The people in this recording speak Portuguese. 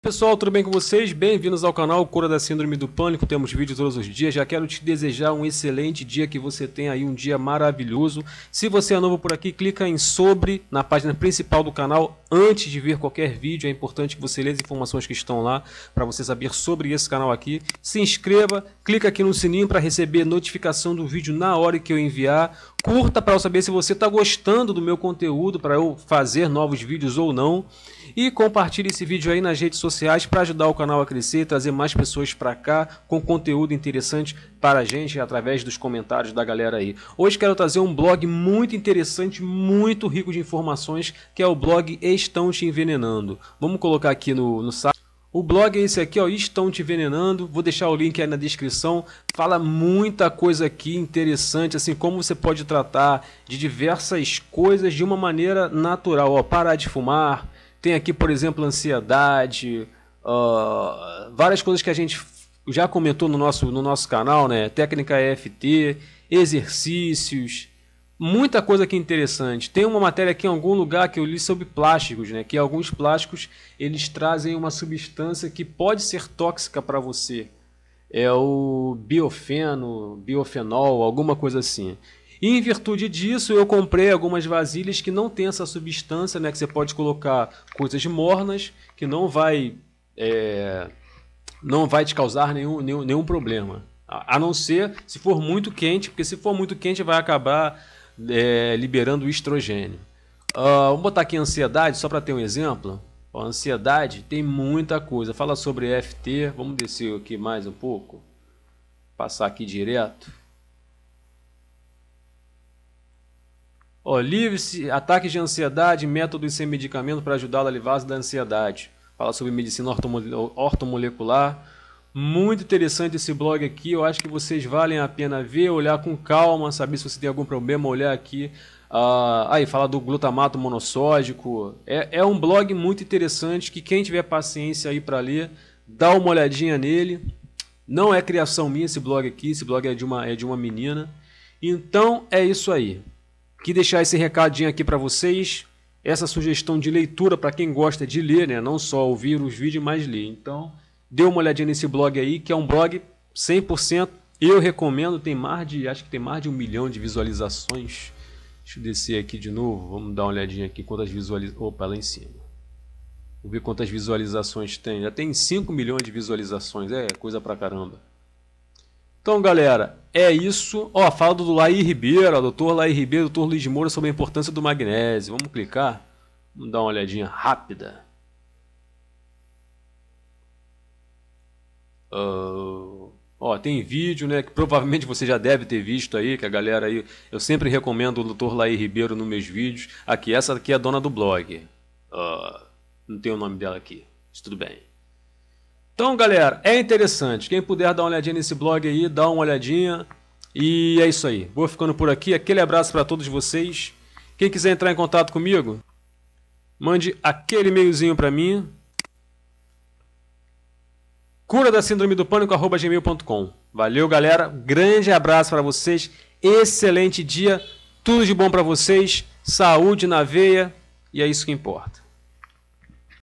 Pessoal, tudo bem com vocês? Bem-vindos ao canal Cura da Síndrome do Pânico. Temos vídeo todos os dias. Já quero te desejar um excelente dia, que você tenha aí um dia maravilhoso. Se você é novo por aqui, clica em sobre na página principal do canal antes de ver qualquer vídeo. É importante que você leia as informações que estão lá para você saber sobre esse canal aqui. Se inscreva, clica aqui no sininho para receber notificação do vídeo na hora que eu enviar curta para eu saber se você está gostando do meu conteúdo, para eu fazer novos vídeos ou não. E compartilhe esse vídeo aí nas redes sociais para ajudar o canal a crescer, trazer mais pessoas para cá com conteúdo interessante para a gente através dos comentários da galera aí. Hoje quero trazer um blog muito interessante, muito rico de informações, que é o blog Estão Te Envenenando. Vamos colocar aqui no, no site. O blog é esse aqui, ó, Estão Te Envenenando. Vou deixar o link aí na descrição. Fala muita coisa aqui interessante, assim, como você pode tratar de diversas coisas de uma maneira natural. Ó, parar de fumar. Tem aqui, por exemplo, ansiedade. Uh, várias coisas que a gente já comentou no nosso, no nosso canal, né? Técnica EFT, exercícios muita coisa aqui é interessante. Tem uma matéria aqui em algum lugar que eu li sobre plásticos, né? Que alguns plásticos eles trazem uma substância que pode ser tóxica para você. É o biofeno, biofenol, alguma coisa assim. E em virtude disso, eu comprei algumas vasilhas que não tem essa substância, né? Que você pode colocar coisas mornas, que não vai, é, não vai te causar nenhum, nenhum, nenhum problema. A não ser se for muito quente, porque se for muito quente vai acabar é, liberando o estrogênio. Uh, vamos botar aqui ansiedade, só para ter um exemplo. A ansiedade tem muita coisa. Fala sobre EFT. Vamos descer aqui mais um pouco. Passar aqui direto. Oh, Livre-se, ataques de ansiedade, métodos sem medicamento para ajudá a livrar-se da ansiedade. Fala sobre medicina ortomole ortomolecular muito interessante esse blog aqui, eu acho que vocês valem a pena ver, olhar com calma, saber se você tem algum problema, olhar aqui. Ah, aí fala do glutamato monossódico. É, é um blog muito interessante que quem tiver paciência aí para ler, dá uma olhadinha nele. Não é criação minha esse blog aqui, esse blog é de uma, é de uma menina. Então é isso aí. Que deixar esse recadinho aqui para vocês, essa sugestão de leitura para quem gosta de ler, né? não só ouvir os vídeos, mas ler. Então dê uma olhadinha nesse blog aí, que é um blog 100%. Eu recomendo, tem mais de, acho que tem mais de um milhão de visualizações. Deixa eu descer aqui de novo, vamos dar uma olhadinha aqui quantas visualizações... Opa, lá em cima. Vamos ver quantas visualizações tem. Já tem 5 milhões de visualizações, é coisa pra caramba. Então, galera, é isso. Ó, fala do Laí Ribeiro, doutor Laí Ribeiro, doutor Luiz Moura sobre a importância do magnésio. Vamos clicar? Vamos dar uma olhadinha rápida. Uh, ó, tem vídeo, né? Que provavelmente você já deve ter visto aí, que a galera aí. Eu sempre recomendo o doutor Laí Ribeiro nos meus vídeos. Aqui, essa aqui é a dona do blog. Uh, não tem o nome dela aqui. Mas tudo bem. Então, galera, é interessante. Quem puder dar uma olhadinha nesse blog aí, dá uma olhadinha. E é isso aí. Vou ficando por aqui. Aquele abraço para todos vocês. Quem quiser entrar em contato comigo, mande aquele e-mailzinho para mim cura da síndrome do pânico gmail.com. Valeu, galera. Grande abraço para vocês. Excelente dia. Tudo de bom para vocês. Saúde na veia. E é isso que importa.